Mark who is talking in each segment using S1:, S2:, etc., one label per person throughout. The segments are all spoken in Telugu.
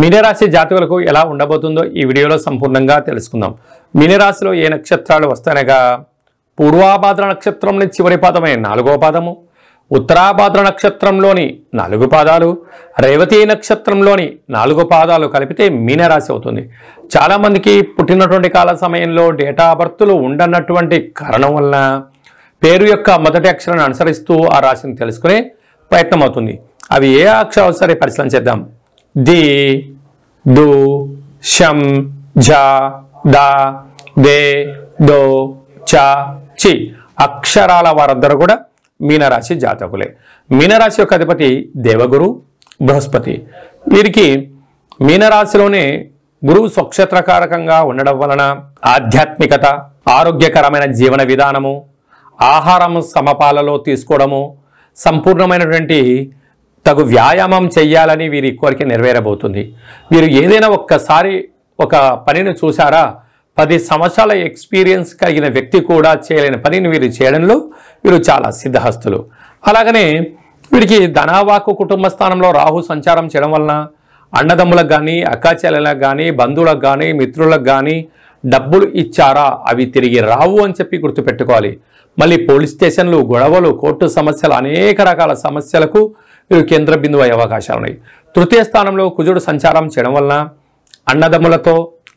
S1: మీనరాశి జాతకులకు ఎలా ఉండబోతుందో ఈ వీడియోలో సంపూర్ణంగా తెలుసుకుందాం మీనరాశిలో ఏ నక్షత్రాలు వస్తాయనగా పూర్వాభాద్ర నక్షత్రంలోని చివరి పాదమైన నాలుగో పాదము ఉత్తరాభాద్ర నక్షత్రంలోని నాలుగు పాదాలు రేవతి నక్షత్రంలోని నాలుగు పాదాలు కలిపితే మీనరాశి అవుతుంది చాలామందికి పుట్టినటువంటి కాల సమయంలో డేటా బర్త్లు ఉండనటువంటి కారణం వలన పేరు యొక్క మొదటి అక్షరాన్ని అనుసరిస్తూ ఆ రాశిని తెలుసుకునే ప్రయత్నం అవుతుంది అవి ఏ అక్షరాలు సరే పరిశీలన చేద్దాం ది దు శం ఝ ద దే దో చ చి అక్షరాల వారందరూ కూడా మీనరాశి జాతకులే మీనరాశి యొక్క అధిపతి దేవగురు బృహస్పతి వీరికి మీనరాశిలోనే గురువు స్వక్షేత్రకారకంగా ఉండడం వలన ఆధ్యాత్మికత ఆరోగ్యకరమైన జీవన విధానము ఆహారం సమపాలలో తీసుకోవడము సంపూర్ణమైనటువంటి తగు వ్యాయామం చేయాలని వీరి కోరిక నెరవేరబోతుంది వీరు ఏదైనా ఒక్కసారి ఒక పనిని చూసారా పది సంవత్సరాల ఎక్స్పీరియన్స్ కలిగిన వ్యక్తి కూడా చేయలేని పనిని వీరు చేయడంలో వీరు చాలా సిద్ధహస్తులు అలాగనే వీరికి ధనావాకు కుటుంబ స్థానంలో రాహు సంచారం చేయడం వలన అన్నదమ్ములకు కానీ అక్కాచెల్లెలకు కానీ బంధువులకు కానీ మిత్రులకు కానీ డబ్బులు ఇచ్చారా అవి తిరిగి రావు అని చెప్పి గుర్తుపెట్టుకోవాలి మళ్ళీ పోలీస్ స్టేషన్లు గొడవలు కోర్టు సమస్యలు అనేక రకాల సమస్యలకు కేంద్ర బిందువు అయ్యే అవకాశాలు ఉన్నాయి తృతీయ స్థానంలో కుజుడు సంచారం చేయడం వలన అన్నదమ్ములతో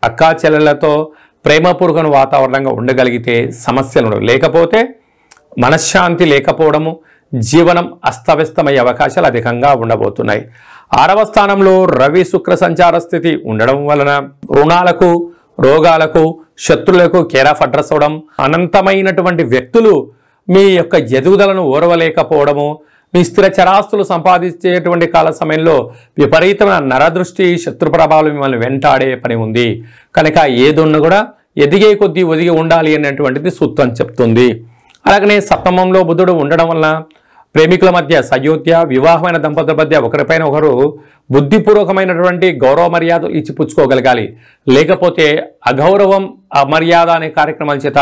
S1: అక్కా చెల్లెలతో ప్రేమపూర్వక వాతావరణంగా ఉండగలిగితే సమస్యలు లేకపోతే మనశ్శాంతి లేకపోవడము జీవనం అస్తవ్యస్తమయ్యే అవకాశాలు అధికంగా ఉండబోతున్నాయి ఆరవ స్థానంలో రవి శుక్ర సంచార స్థితి ఉండడం వలన రుణాలకు రోగాలకు శత్రులకు కేరాఫ్ అడ్రస్ అవడం అనంతమైనటువంటి వ్యక్తులు మీ యొక్క ఎదుగుదలను ఓరవలేకపోవడము మీ స్థిర చరాస్తులు సంపాదించేటువంటి కాల సమయంలో విపరీతమైన నరదృష్టి శత్రు ప్రభావం మిమ్మల్ని వెంటాడే పని ఉంది కనుక ఏదున్నా కూడా ఎదిగే కొద్దీ ఒదిగి ఉండాలి అనేటువంటిది సూత్రం చెప్తుంది అలాగనే సప్తమంలో బుధుడు ఉండడం వల్ల ప్రేమికుల మధ్య సయోధ్య వివాహమైన దంపతుల మధ్య ఒకరిపైన ఒకరు బుద్ధిపూర్వకమైనటువంటి గౌరవ మర్యాదలు ఇచ్చిపుచ్చుకోగలగాలి లేకపోతే అగౌరవం అమర్యాద అనే కార్యక్రమాల చేత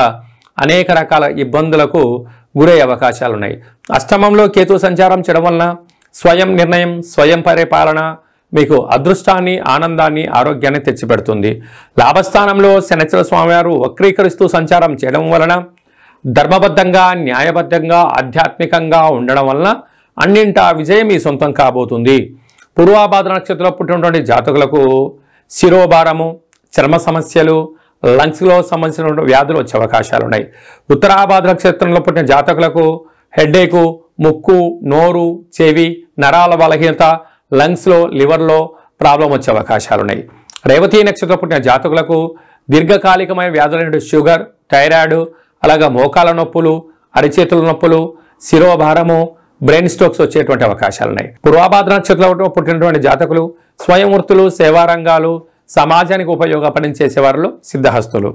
S1: అనేక రకాల ఇబ్బందులకు గురయ్యే అవకాశాలున్నాయి అష్టమంలో కేతు సంచారం చేయడం వలన స్వయం నిర్ణయం స్వయం పరిపాలన మీకు అదృష్టాన్ని ఆనందాన్ని ఆరోగ్యాన్ని తెచ్చిపెడుతుంది లాభస్థానంలో శనిచర స్వామివారు వక్రీకరిస్తూ సంచారం చేయడం వలన ధర్మబద్ధంగా న్యాయబద్ధంగా ఆధ్యాత్మికంగా ఉండడం వలన అన్నింట విజయం మీ సొంతం కాబోతుంది పూర్వాబాధ నక్షత్రంలో పుట్టినటువంటి జాతకులకు శిరోభారము చర్మ సమస్యలు లంగ్స్లో సంబంధించిన వ్యాధులు వచ్చే అవకాశాలు ఉన్నాయి ఉత్తరాభాద్ర క్షేత్రంలో పుట్టిన జాతకులకు హెడ్ఏకు ముక్కు నోరు చెవి నరాల బలహీనత లంగ్స్లో లివర్లో ప్రాబ్లం వచ్చే అవకాశాలు ఉన్నాయి రేవతి నక్షత్రం పుట్టిన జాతకులకు దీర్ఘకాలికమైన వ్యాధులైన షుగర్ థైరాయిడ్ అలాగే మోకాల నొప్పులు అరిచేతుల నొప్పులు శిరోభారము బ్రెయిన్ స్ట్రోక్స్ వచ్చేటువంటి అవకాశాలు ఉన్నాయి పూర్వాభాద్ర నక్షత్రంలో పుట్టినటువంటి జాతకులు స్వయం వృత్తులు సేవారంగాలు సమాజానికి ఉపయోగపడిన చేసేవారు సిద్ధహస్తులు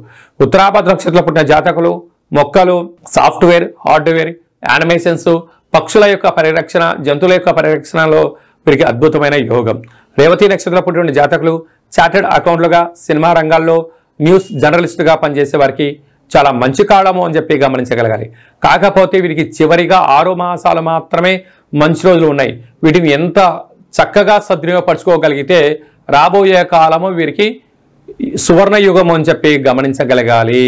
S1: ఉత్తరాభద్ర నక్షత్రంలో పుట్టిన జాతకులు మొక్కలు సాఫ్ట్వేర్ హార్డ్వేర్ యానిమేషన్స్ పక్షుల యొక్క పరిరక్షణ జంతువుల యొక్క పరిరక్షణలో వీరికి అద్భుతమైన యోగం రేవతి నక్షత్రంలో పుట్టిన జాతకులు చార్టెడ్ అకౌంట్లుగా సినిమా రంగాల్లో న్యూస్ జర్నలిస్టుగా పనిచేసే వారికి చాలా మంచి కాలము అని చెప్పి గమనించగలగాలి కాకపోతే వీరికి చివరిగా ఆరు మాసాలు మాత్రమే మంచి రోజులు ఉన్నాయి వీటిని ఎంత చక్కగా సద్వినియోగపరచుకోగలిగితే రాబోయే కాలము వీరికి సువర్ణయుగం అని చెప్పి గమనించగలగాలి